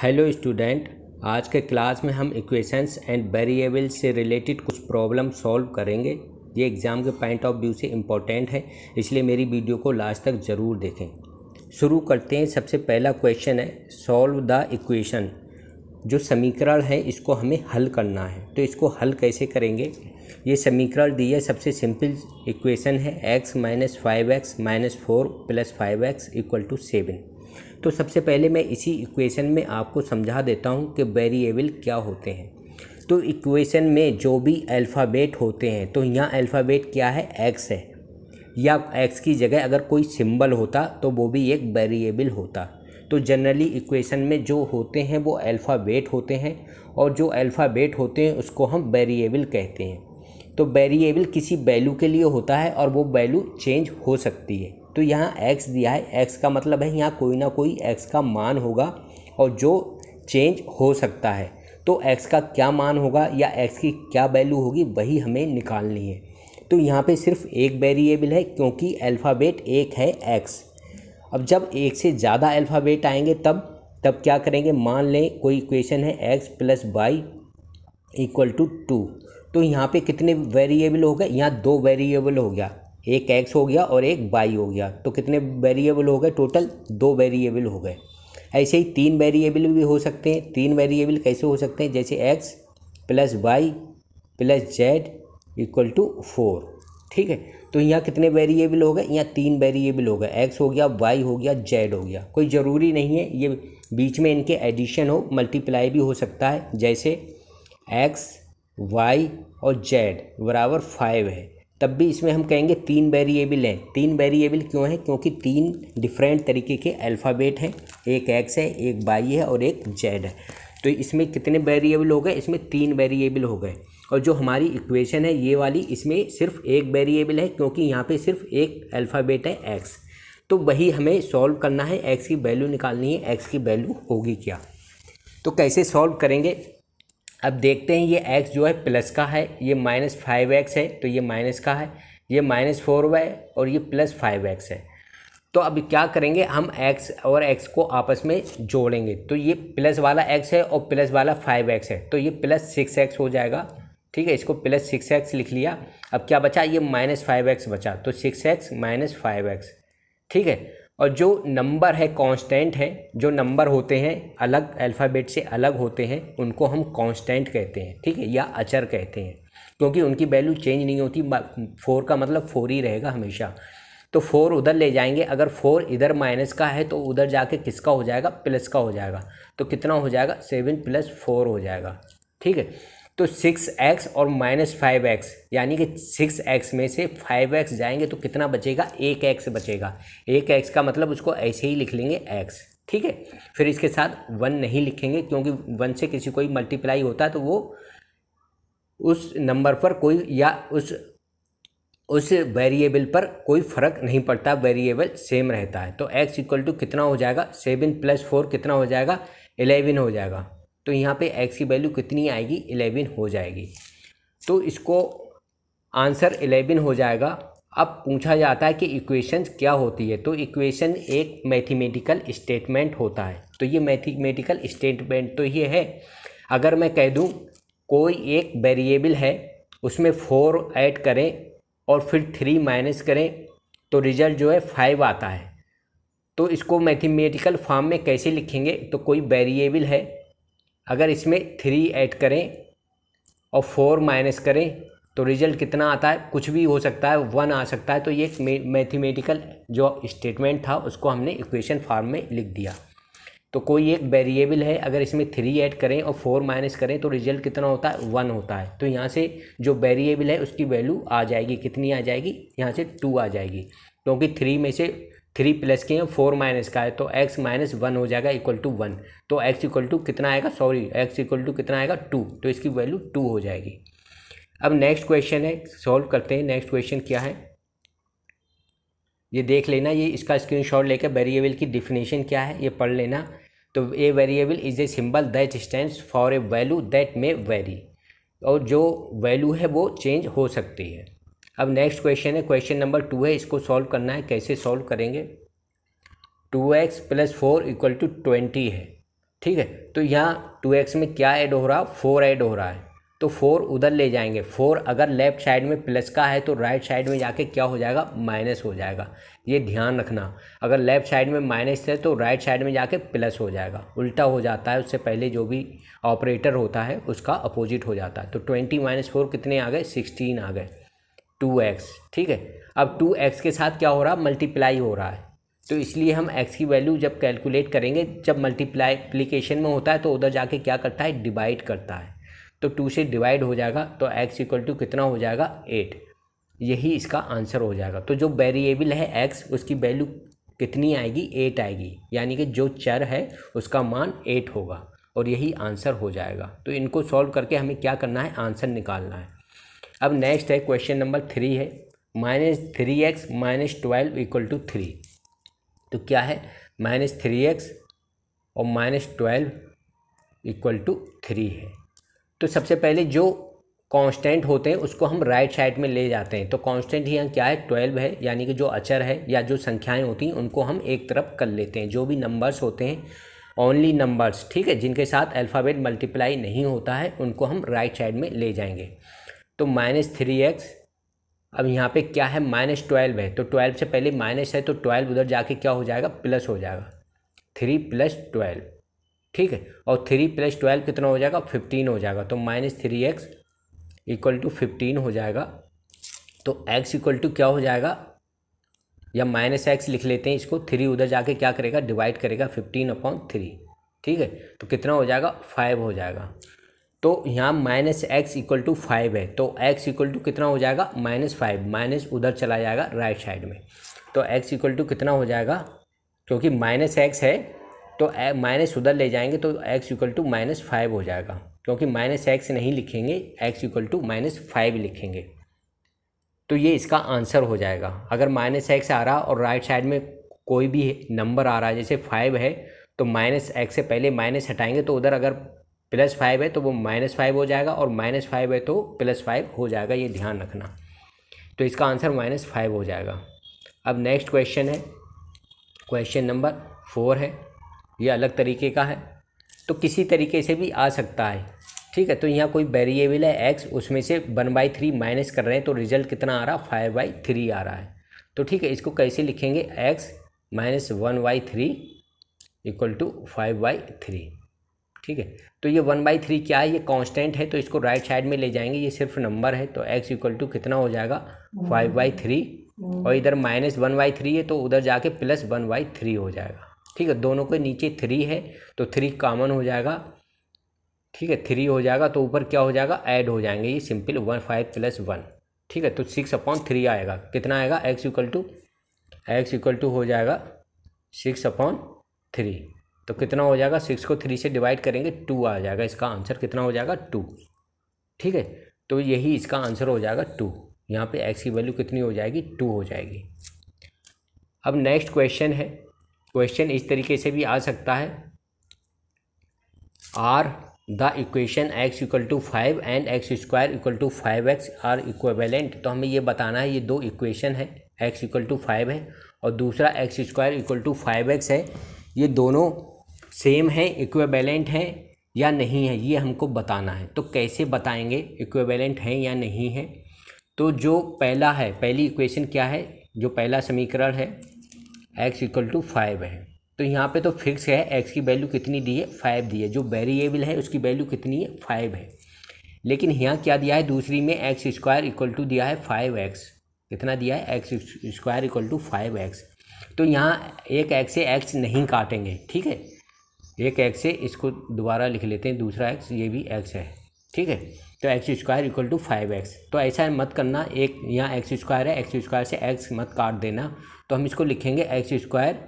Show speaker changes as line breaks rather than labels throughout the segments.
hello student आज के class में हम इक्वेशंस एंड वेरिएबल से रिलेटेड कुछ प्रॉब्लम सॉल्व करेंगे ये एग्ज़ाम के पॉइंट ऑफ व्यू से इम्पॉर्टेंट है इसलिए मेरी वीडियो को लास्ट तक ज़रूर देखें शुरू करते हैं सबसे पहला क्वेश्चन है सॉल्व द इक्वेशन जो समीकरण है इसको हमें हल करना है तो इसको हल कैसे करेंगे ये समीकरण दिया सबसे सिंपल इक्वेशन है X minus five X minus four plus five x equal to seven तो सबसे पहले मैं इसी इक्वेशन में आपको समझा देता हूँ कि वेरिएबल क्या होते हैं तो इक्वेशन में जो भी अल्फ़ाबेट होते हैं तो यहाँ अल्फ़ाबेट क्या है एक्स है या एक्स की जगह अगर कोई सिंबल होता तो वो भी एक वेरिएबल होता तो जनरली इक्वेशन में जो होते हैं वो अल्फ़ाबेट होते हैं और जो अल्फ़ाबेट होते हैं उसको हम वेरिएबल कहते हैं तो वेरिएबल किसी वैल्यू के लिए होता है और वो वैल्यू चेंज हो सकती है तो यहाँ x दिया है x का मतलब है यहाँ कोई ना कोई x का मान होगा और जो चेंज हो सकता है तो x का क्या मान होगा या x की क्या वैल्यू होगी वही हमें निकालनी है तो यहाँ पे सिर्फ एक वेरिएबल है क्योंकि अल्फ़ाबेट एक है x अब जब एक से ज़्यादा अल्फ़ाबेट आएंगे तब तब क्या करेंगे मान लें कोई इक्वेशन है X plus Y equal to two तो यहाँ पे कितने वेरिएबल हो गए यहाँ दो वेरिएबल हो गया एक एक्स हो गया और एक बाई हो गया तो कितने वेरिएबल हो गए टोटल दो वेरिएबल हो गए ऐसे ही तीन वेरिएबल भी हो सकते हैं तीन वेरिएबल कैसे हो सकते हैं जैसे X plus Y plus Z equal to four ठीक है तो यहाँ कितने वेरिएबल हो गए यहाँ तीन वेरिएबल हो गए एक्स हो गया वाई हो गया जेड हो गया कोई ज़रूरी नहीं है ये बीच में इनके एडिशन हो मल्टीप्लाई भी हो सकता है जैसे एक्स वाई और जेड बराबर फाइव है तब भी इसमें हम कहेंगे तीन वेरिएबल है तीन वेरिएबल क्यों है क्योंकि तीन डिफरेंट तरीके के अल्फ़ाबेट हैं एक एक्स है एक बाई है और एक जेड है तो इसमें कितने वेरिएबल हो गए इसमें तीन वेरिएबल हो गए और जो हमारी इक्वेशन है ये वाली इसमें सिर्फ एक वेरिएबल है क्योंकि यहाँ पर सिर्फ एक अल्फ़ाबेट है एक्स तो वही हमें सॉल्व करना है एक्स की वैल्यू निकालनी है एक्स की वैल्यू होगी क्या तो कैसे सॉल्व करेंगे अब देखते हैं ये एक्स जो है प्लस का है ये माइनस फाइव एक्स है तो ये माइनस का है ये माइनस फोर वाई और ये प्लस फाइव एक्स है तो अब क्या करेंगे हम एक्स और एक्स को आपस में जोड़ेंगे तो ये प्लस वाला एक्स है और प्लस वाला फाइव एक्स है तो ये प्लस सिक्स एक्स हो जाएगा ठीक है इसको प्लस सिक्स एक्स लिख लिया अब क्या बचा ये माइनस फाइव एक्स बचा तो six x minus five x ठीक है और जो नंबर है कांस्टेंट है जो नंबर होते हैं अलग अल्फ़ाबेट से अलग होते हैं उनको हम कांस्टेंट कहते हैं ठीक है या अचर कहते हैं क्योंकि उनकी वैल्यू चेंज नहीं होती फोर का मतलब फोर ही रहेगा हमेशा तो फोर उधर ले जाएंगे अगर फोर इधर माइनस का है तो उधर जाके किसका हो जाएगा प्लस का हो जाएगा तो कितना हो जाएगा सेवन प्लस फोर हो जाएगा ठीक है तो सिक्स एक्स और माइनस फाइव एक्स यानी कि सिक्स एक्स में से फाइव एक्स जाएंगे तो कितना बचेगा एक एक्स बचेगा एक एक्स का मतलब उसको ऐसे ही लिख लेंगे एक्स ठीक है फिर इसके साथ वन नहीं लिखेंगे क्योंकि वन से किसी कोई मल्टीप्लाई होता तो वो उस नंबर पर कोई या उस उस वेरिएबल पर कोई फ़र्क नहीं पड़ता वेरिएबल सेम रहता है तो एक्स इक्वल टू कितना हो जाएगा सेवन प्लस फोर कितना हो जाएगा एलेवन हो जाएगा तो यहाँ पे एक्स की वैल्यू कितनी आएगी इलेवन हो जाएगी तो इसको आंसर एलेवन हो जाएगा अब पूछा जाता है कि इक्वेशन क्या होती है तो इक्वेशन एक मैथमेटिकल स्टेटमेंट होता है तो ये मैथमेटिकल स्टेटमेंट तो ये है अगर मैं कह दूँ कोई एक वेरिएबल है उसमें फोर ऐड करें और फिर थ्री माइनस करें तो रिज़ल्ट जो है फाइव आता है तो इसको मैथमेटिकल फॉर्म में कैसे लिखेंगे तो कोई वेरिएबल है अगर इसमें थ्री ऐड करें और फोर माइनस करें तो रिजल्ट कितना आता है कुछ भी हो सकता है वन आ सकता है तो ये एक मैथमेटिकल जो स्टेटमेंट था उसको हमने इक्वेशन फॉर्म में लिख दिया तो कोई एक वेरिएबल है अगर इसमें थ्री ऐड करें और फोर माइनस करें तो रिजल्ट कितना होता है वन होता है तो यहाँ से जो वेरिएबल है उसकी वैल्यू आ जाएगी कितनी आ जाएगी यहाँ से टू आ जाएगी क्योंकि तो थ्री में से थ्री प्लस के हैं फोर माइनस का है तो एक्स माइनस वन हो जाएगा इक्वल टू वन तो एक्स इक्वल टू कितना आएगा सॉरी एक्स इक्वल टू कितना आएगा टू तो इसकी वैल्यू टू हो जाएगी अब नेक्स्ट क्वेश्चन है सॉल्व करते हैं नेक्स्ट क्वेश्चन क्या है ये देख लेना ये इसका स्क्रीनशॉट लेकर वेरिएबल की डिफिनेशन क्या है ये पढ़ लेना तो a variable is a symbol that stand for a value that may vary और जो वैल्यू है वो चेंज हो सकती है अब नेक्स्ट क्वेश्चन है क्वेश्चन नंबर टू है इसको सॉल्व करना है कैसे सॉल्व करेंगे two x plus four equal to twenty है ठीक है तो यहाँ टू एक्स में क्या ऐड हो रहा फोर ऐड हो रहा है तो फोर उधर ले जाएंगे फोर अगर लेफ्ट साइड में प्लस का है तो राइट साइड में जाके क्या हो जाएगा माइनस हो जाएगा ये ध्यान रखना अगर लेफ्ट साइड में माइनस है तो राइट साइड में जाके प्लस हो जाएगा उल्टा हो जाता है उससे पहले जो भी ऑपरेटर होता है उसका अपोजिट हो जाता है तो ट्वेंटी माइनस फोर कितने आ गए सिक्सटीन आ गए टू एक्स ठीक है अब टू एक्स के साथ क्या हो रहा है मल्टीप्लाई हो रहा है तो इसलिए हम एक्स की वैल्यू जब कैलकुलेट करेंगे जब मल्टीप्लाईप्लीकेशन में होता है तो उधर जाके क्या करता है डिवाइड करता है तो टू से डिवाइड हो जाएगा तो एक्स इक्वल टू कितना हो जाएगा एट यही इसका आंसर हो जाएगा तो जो वेरिएबल है एक्स उसकी वैल्यू कितनी आएगी एट आएगी यानी कि जो चर है उसका मान एट होगा और यही आंसर हो जाएगा तो इनको सॉल्व करके हमें क्या करना है आंसर निकालना है अब नेक्स्ट है क्वेश्चन नंबर थ्री है minus three x minus twelve equal to three तो क्या है माइनस थ्री एक्स और minus twelve equal to three है तो सबसे पहले जो कांस्टेंट होते हैं उसको हम राइट right साइड में ले जाते हैं तो कांस्टेंट यहाँ क्या है ट्वेल्व है यानी कि जो अचर है या जो संख्याएं होती हैं उनको हम एक तरफ कर लेते हैं जो भी नंबर्स होते हैं ओनली नंबर्स ठीक है जिनके साथ अल्फ़ाबेट मल्टीप्लाई नहीं होता है उनको हम राइट right साइड में ले जाएंगे तो माइनस थ्री एक्स अब यहाँ पे क्या है माइनस ट्वेल्व है तो ट्वेल्व से पहले माइनस है तो ट्वेल्व उधर जाके क्या हो जाएगा प्लस हो जाएगा थ्री प्लस ट्वेल्व ठीक है और थ्री प्लस ट्वेल्व कितना हो जाएगा फिफ्टीन हो जाएगा तो minus three x equal to fifteen हो जाएगा तो एक्स इक्वल टू क्या हो जाएगा या माइनस एक्स लिख लेते हैं इसको थ्री उधर जाके क्या करेगा डिवाइड करेगा फिफ्टीन अपॉन थ्री ठीक है तो कितना हो जाएगा फाइव हो जाएगा तो यहाँ minus x equal to five है तो एक्स इक्वल टू कितना हो जाएगा माइनस फाइव माइनस उधर चला जाएगा राइट साइड में तो एक्स इक्वल टू कितना हो जाएगा क्योंकि माइनस एक्स है तो माइनस उधर ले जाएंगे तो x equal to minus five हो जाएगा क्योंकि माइनस एक्स नहीं लिखेंगे x equal to minus five लिखेंगे तो ये इसका आंसर हो जाएगा अगर माइनस एक्स आ रहा और राइट साइड में कोई भी नंबर आ रहा है जैसे फाइव है तो माइनस एक्स से पहले माइनस हटाएंगे तो उधर अगर प्लस फाइव है तो वो माइनस फाइव हो जाएगा और माइनस फाइव है तो प्लस फाइव हो जाएगा ये ध्यान रखना तो इसका आंसर माइनस फाइव हो जाएगा अब नेक्स्ट क्वेश्चन है क्वेश्चन नंबर फोर है ये अलग तरीके का है तो किसी तरीके से भी आ सकता है ठीक है तो यहाँ कोई वेरिएबल है एक्स उसमें से वन बाई थ्री माइनस कर रहे हैं तो रिजल्ट कितना आ रहा है फाइव बाई थ्री आ रहा है तो ठीक है इसको कैसे लिखेंगे x minus one by three equal to five by three ठीक है तो ये वन बाई थ्री क्या है ये कांस्टेंट है तो इसको राइट साइड में ले जाएंगे ये सिर्फ नंबर है तो एक्स इक्वल टू कितना हो जाएगा फाइव बाई थ्री और इधर माइनस वन बाई थ्री है तो उधर जाके प्लस वन बाई थ्री हो जाएगा ठीक है दोनों के नीचे थ्री है तो थ्री कॉमन हो जाएगा ठीक है थ्री हो जाएगा तो ऊपर क्या हो जाएगा ऐड हो जाएंगे ये simple one five plus one ठीक है तो सिक्स अपॉन थ्री आएगा कितना आएगा x equal to x equal to हो जाएगा सिक्स अपॉन थ्री तो कितना हो जाएगा सिक्स को थ्री से डिवाइड करेंगे टू आ जाएगा इसका आंसर कितना हो जाएगा टू ठीक है तो यही इसका आंसर हो जाएगा टू यहाँ पे एक्स की वैल्यू कितनी हो जाएगी टू हो जाएगी अब नेक्स्ट क्वेश्चन है क्वेश्चन इस तरीके से भी आ सकता है are the equation x equal to five and x square equal to five x are equivalent तो हमें ये बताना है ये दो इक्वेशन है एक्स इक्वल टू फाइव है और दूसरा x square equal to five x है ये दोनों सेम है इक्वेबैलेंट है या नहीं है ये हमको बताना है तो कैसे बताएंगे इक्वेबैलेंट है या नहीं है तो जो पहला है पहली इक्वेशन क्या है जो पहला समीकरण है एक्स इक्वल टू फाइव है तो यहाँ पे तो फिक्स है एक्स की वैल्यू कितनी दी है फाइव दी है जो वेरिएबल है उसकी वैल्यू कितनी है फाइव है लेकिन यहाँ क्या दिया है दूसरी में एक्स स्क्वायर इक्वल टू दिया है फाइव एक्स कितना दिया है x square equal to five x तो यहाँ एक एक्स से एक्स नहीं काटेंगे ठीक है एक एक्स है इसको दोबारा लिख लेते हैं दूसरा एक्स ये भी एक्स है ठीक है तो x square equal to five x तो ऐसा मत करना एक यहाँ एक्स स्क्वायर है एक्स स्क्वायर से एक्स मत काट देना तो हम इसको लिखेंगे x square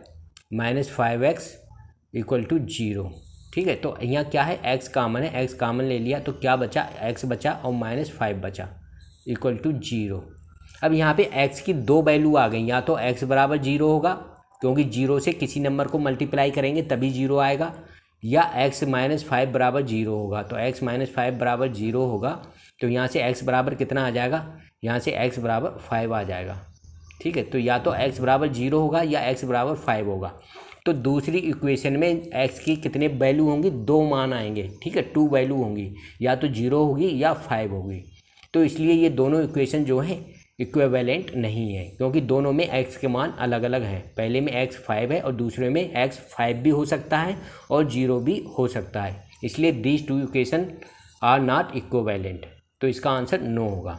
minus five x equal to zero ठीक है तो यहाँ क्या है एक्स कामन है एक्स कामन ले लिया तो क्या बचा एक्स बचा और माइनस फाइव बचा इक्वल टू जीरो अब यहाँ पे एक्स की दो वैल्यू आ गई या तो एक्स बराबर जीरो होगा क्योंकि जीरो से किसी नंबर को मल्टीप्लाई करेंगे तभी जीरो आएगा या x माइनस फाइव बराबर जीरो होगा तो x माइनस फाइव बराबर जीरो होगा तो यहाँ से x बराबर कितना आ जाएगा यहाँ से x बराबर फाइव आ जाएगा ठीक है तो या तो x बराबर जीरो होगा या x बराबर फाइव होगा तो दूसरी इक्वेशन में x की कितने वैल्यू होंगी दो मान आएंगे ठीक है टू वैल्यू होंगी या तो जीरो होगी या फाइव होगी तो इसलिए ये दोनों इक्वेशन जो हैं इक्वेवेलेंट नहीं है क्योंकि दोनों में एक्स के मान अलग अलग हैं पहले में एक्स फाइव है और दूसरे में एक्स फाइव भी हो सकता है और जीरो भी हो सकता है इसलिए these two equation are not equivalent तो इसका आंसर नो होगा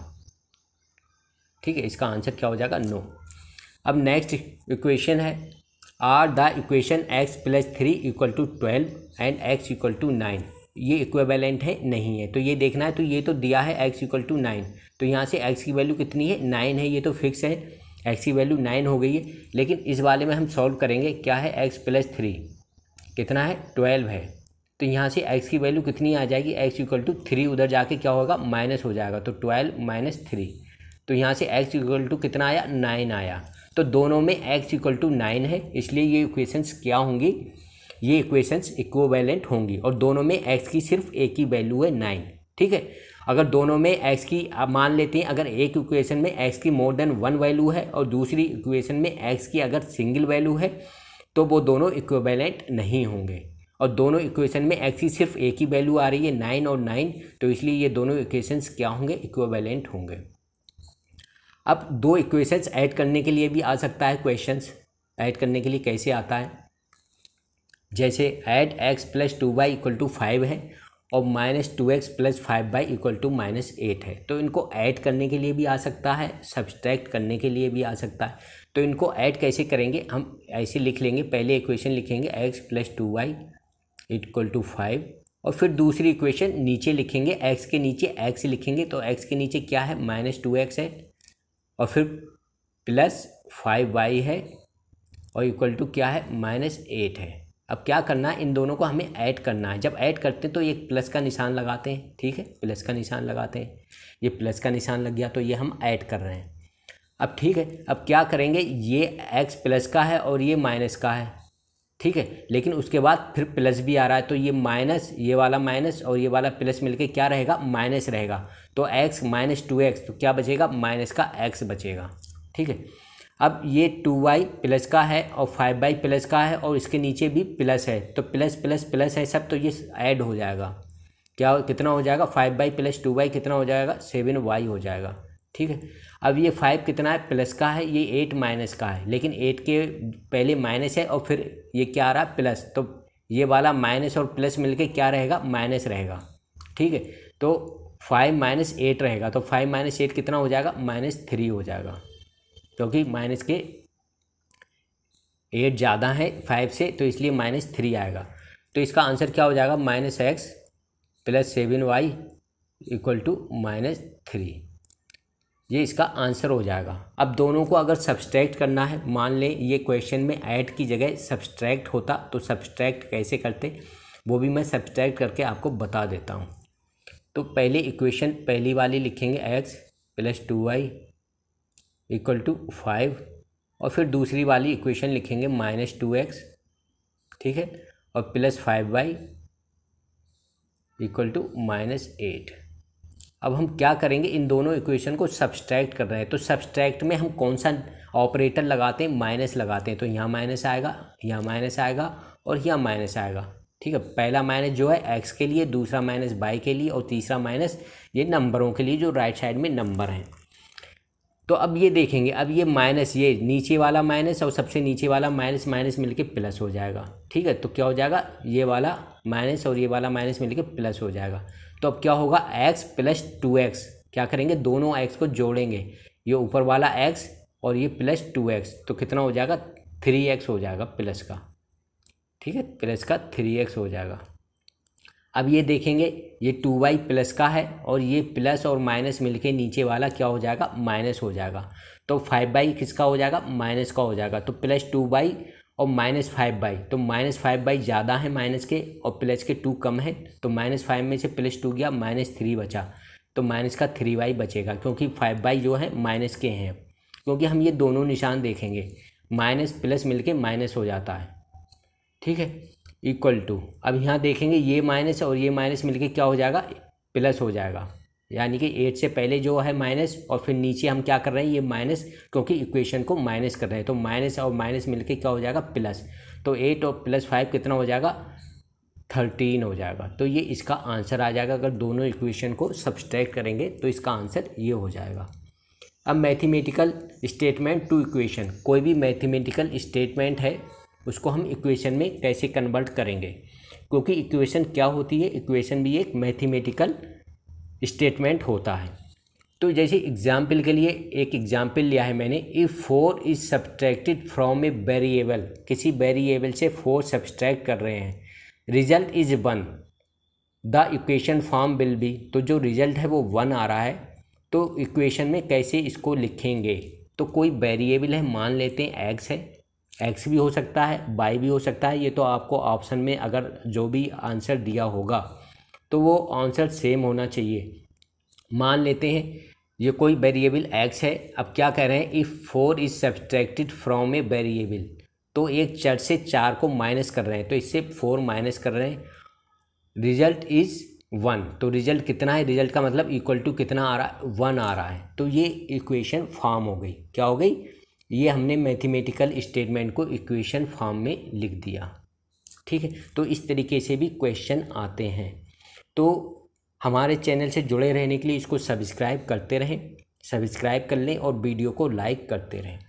ठीक है इसका आंसर क्या हो जाएगा नो अब नेक्स्ट इक्वेशन है are the equation x plus three equal to twelve and x equal to nine ये इक्वेवेलेंट है नहीं है तो ये देखना है तो ये तो दिया है एक्स इक्वल टू नाइन तो यहाँ से एक्स की वैल्यू कितनी है नाइन है ये तो फिक्स है एक्स की वैल्यू नाइन हो गई है लेकिन इस वाले में हम सॉल्व करेंगे क्या है एक्स प्लस थ्री कितना है ट्वेल्व है तो यहाँ से एक्स की वैल्यू कितनी आ जाएगी एक्स इक्वल टू थ्री उधर जाके क्या होगा माइनस हो जाएगा तो ट्वेल्व माइनस थ्री तो यहाँ से एक्स इक्वल टू कितना आया नाइन आया तो दोनों में एक्स इक्वल टू नाइन है इसलिए ये इक्वेशंस क्या होंगी ये इक्वेशंस इक्वोवेलेंट होंगी और दोनों में एक्स की सिर्फ एक ही वैल्यू है नाइन ठीक है अगर दोनों में एक्स की आप मान लेते हैं अगर एक इक्वेशन में एक्स की मोर देन वन वैल्यू है और दूसरी इक्वेशन में एक्स की अगर सिंगल वैल्यू है तो वो दोनों इक्वेलेंट नहीं होंगे और दोनों इक्वेशन में एक्स की सिर्फ एक ही वैल्यू आ रही है नाइन और नाइन तो इसलिए ये दोनों इक्वेशंस क्या होंगे इक्वेलेंट होंगे अब दो इक्वेशंस ऐड करने के लिए भी आ सकता है क्वेश्चंस ऐड करने के लिए कैसे आता है जैसे eight x plus two y equal to five है और minus two x plus five y equal to minus eight है तो इनको ऐड करने के लिए भी आ सकता है सब्सट्रैक्ट करने के लिए भी आ सकता है तो इनको ऐड कैसे करेंगे हम ऐसे लिख लेंगे पहले इक्वेशन लिखेंगे x plus two y equal to five और फिर दूसरी इक्वेशन नीचे लिखेंगे एक्स के नीचे एक्स लिखेंगे तो एक्स के नीचे क्या है माइनस टू एक्स है और फिर प्लस फाइव वाई है और इक्वल टू क्या है माइनस एट है अब क्या करना है इन दोनों को हमें ऐड करना है जब ऐड करते हैं तो ये प्लस का निशान लगाते हैं ठीक है प्लस का निशान लगाते हैं ये प्लस का निशान लग गया तो ये हम ऐड कर रहे हैं अब ठीक है अब क्या करेंगे ये एक्स प्लस का है और ये माइनस का है ठीक है लेकिन उसके बाद फिर प्लस भी आ रहा है तो ये माइनस ये वाला माइनस और ये वाला प्लस मिलके क्या रहेगा माइनस रहेगा तो एक्स माइनस टू एक्स तो क्या बचेगा माइनस का एक्स बचेगा ठीक है अब ये टू वाई प्लस का है और फाइव वाई प्लस का है और इसके नीचे भी प्लस है तो प्लस प्लस प्लस है सब तो ये ऐड हो जाएगा क्या कितना हो जाएगा five y plus two y कितना हो जाएगा सेवन वाई हो जाएगा ठीक है अब ये फाइव कितना है प्लस का है ये एट माइनस का है लेकिन एट के पहले माइनस है और फिर ये क्या आ रहा है प्लस तो ये वाला माइनस और प्लस मिलके क्या रहेगा माइनस रहेगा ठीक है तो फाइव माइनस एट रहेगा तो फाइव माइनस एट कितना हो जाएगा माइनस थ्री हो जाएगा क्योंकि माइनस के एट ज़्यादा है फाइव से तो इसलिए माइनस थ्री आएगा तो इसका आंसर क्या हो जाएगा minus x plus seven y equal to minus three ये इसका आंसर हो जाएगा अब दोनों को अगर सब्सट्रैक्ट करना है मान लें ये क्वेश्चन में ऐड की जगह सब्सट्रैक्ट होता तो सब्सट्रैक्ट कैसे करते वो भी मैं सब्सट्रैक्ट करके आपको बता देता हूँ तो पहले इक्वेशन पहली वाली लिखेंगे x plus two y equal to five और फिर दूसरी वाली इक्वेशन लिखेंगे माइनस टू एक्स ठीक है और plus five y equal to minus eight अब हम क्या करेंगे इन दोनों इक्वेशन को सब्सट्रैक्ट कर रहे हैं तो सब्सट्रैक्ट में हम कौन सा ऑपरेटर लगाते हैं माइनस लगाते हैं तो यहाँ माइनस आएगा यहाँ माइनस आएगा और यहाँ माइनस आएगा ठीक है पहला माइनस जो है एक्स के लिए दूसरा माइनस बाई के लिए और तीसरा माइनस ये नंबरों के लिए जो राइट साइड में नंबर हैं तो अब ये देखेंगे अब ये माइनस ये नीचे वाला माइनस और सबसे नीचे वाला माइनस माइनस मिलके प्लस हो जाएगा ठीक है तो क्या हो जाएगा ये वाला माइनस और ये वाला माइनस मिलके प्लस हो जाएगा तो अब क्या होगा एक्स प्लस टू एक्स क्या करेंगे दोनों एक्स को जोड़ेंगे ये ऊपर वाला एक्स और ये प्लस टू एक्स तो कितना हो जाएगा थ्री एक्स हो जाएगा प्लस का ठीक है प्लस का थ्री एक्स हो जाएगा अब ये देखेंगे ये टू वाई प्लस का है और ये प्लस और माइनस मिलके नीचे वाला क्या हो जाएगा माइनस हो जाएगा तो फाइव बाई किसका हो जाएगा माइनस का हो जाएगा तो प्लस टू बाई और माइनस फाइव बाई तो माइनस फाइव बाई ज़्यादा है माइनस के और प्लस के टू कम है तो माइनस फाइव में से प्लस टू गया माइनस थ्री बचा तो माइनस का थ्री बाई बचेगा क्योंकि फाइव बाई जो है माइनस के हैं क्योंकि हम ये दोनों निशान देखेंगे माइनस प्लस मिलके माइनस हो जाता है ठीक है इक्वल टू अब यहाँ देखेंगे ये माइनस और ये माइनस मिलके क्या हो जाएगा प्लस हो जाएगा यानी कि एट से पहले जो है माइनस और फिर नीचे हम क्या कर रहे हैं ये माइनस क्योंकि इक्वेशन को माइनस कर रहे हैं तो माइनस और माइनस मिलके क्या हो जाएगा प्लस तो एट और प्लस फाइव कितना हो जाएगा थर्टीन हो जाएगा तो ये इसका आंसर आ जाएगा अगर दोनों इक्वेशन को सब्सट्रैक्ट करेंगे तो इसका आंसर ये हो जाएगा अब मैथमेटिकल स्टेटमेंट टू इक्वेशन कोई भी मैथमेटिकल स्टेटमेंट है उसको हम इक्वेशन में कैसे कन्वर्ट करेंगे क्योंकि इक्वेशन क्या होती है इक्वेशन भी एक मैथमेटिकल स्टेटमेंट होता है तो जैसे एग्जाम्पल के लिए एक एग्जाम्पल लिया है मैंने if four is subtracted from a variable किसी वेरिएबल से फोर सब्सट्रैक्ट कर रहे हैं result is one the equation form will be तो जो रिजल्ट है वो वन आ रहा है तो इक्वेशन में कैसे इसको लिखेंगे तो कोई वेरिएबल है मान लेते हैं एक्स है एक्स भी हो सकता है वाई भी हो सकता है ये तो आपको ऑप्शन में अगर जो भी आंसर दिया होगा तो वो आंसर सेम होना चाहिए मान लेते हैं ये कोई वेरिएबल एक्स है अब क्या कह रहे हैं if four is subtracted from a variable तो एक चर से चार को माइनस कर रहे हैं तो इससे फोर माइनस कर रहे हैं रिजल्ट इज़ वन तो रिजल्ट कितना है रिजल्ट का मतलब इक्वल टू कितना आ रहा है वन आ रहा है तो ये इक्वेशन फॉर्म हो गई क्या हो गई ये हमने मैथमेटिकल स्टेटमेंट को इक्वेशन फॉर्म में लिख दिया ठीक है तो इस तरीके से भी क्वेश्चन आते हैं तो हमारे चैनल से जुड़े रहने के लिए इसको सब्सक्राइब करते रहें सब्सक्राइब कर लें और वीडियो को लाइक करते रहें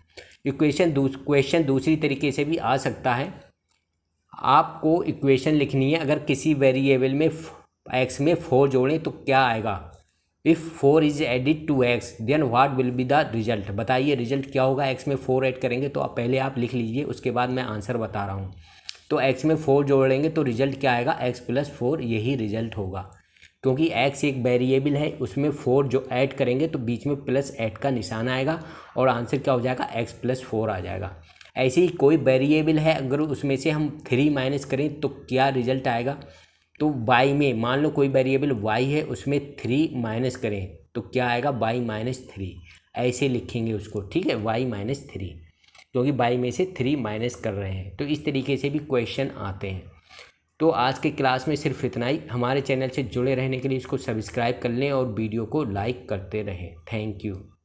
इक्वेशन दूस क्वेश्चन दूसरी तरीके से भी आ सकता है आपको इक्वेशन लिखनी है अगर किसी वेरिएबल में एक्स में फोर जोड़ें तो क्या आएगा if four is added to x then what will be the result बताइए रिजल्ट क्या होगा एक्स में फोर ऐड करेंगे तो आप पहले आप लिख लीजिए उसके बाद मैं आंसर बता रहा हूँ तो एक्स में फोर जोड़ेंगे तो रिजल्ट क्या आएगा एक्स प्लस फोर यही रिजल्ट होगा क्योंकि एक्स एक वेरिएबल है उसमें फोर जो ऐड करेंगे तो बीच में प्लस एट का निशान आएगा और आंसर क्या हो जाएगा एक्स प्लस फोर आ जाएगा ऐसे ही कोई वेरिएबल है अगर उसमें से हम थ्री माइनस करें तो क्या रिजल्ट आएगा तो वाई में मान लो कोई वेरिएबल वाई है उसमें थ्री माइनस करें तो क्या आएगा वाई माइनस थ्री ऐसे लिखेंगे उसको ठीक है वाई माइनस थ्री क्योंकि बाई में से थ्री माइनस कर रहे हैं तो इस तरीके से भी क्वेश्चन आते हैं तो आज के क्लास में सिर्फ इतना ही हमारे चैनल से जुड़े रहने के लिए इसको सब्सक्राइब कर लें और वीडियो को लाइक करते रहें थैंक यू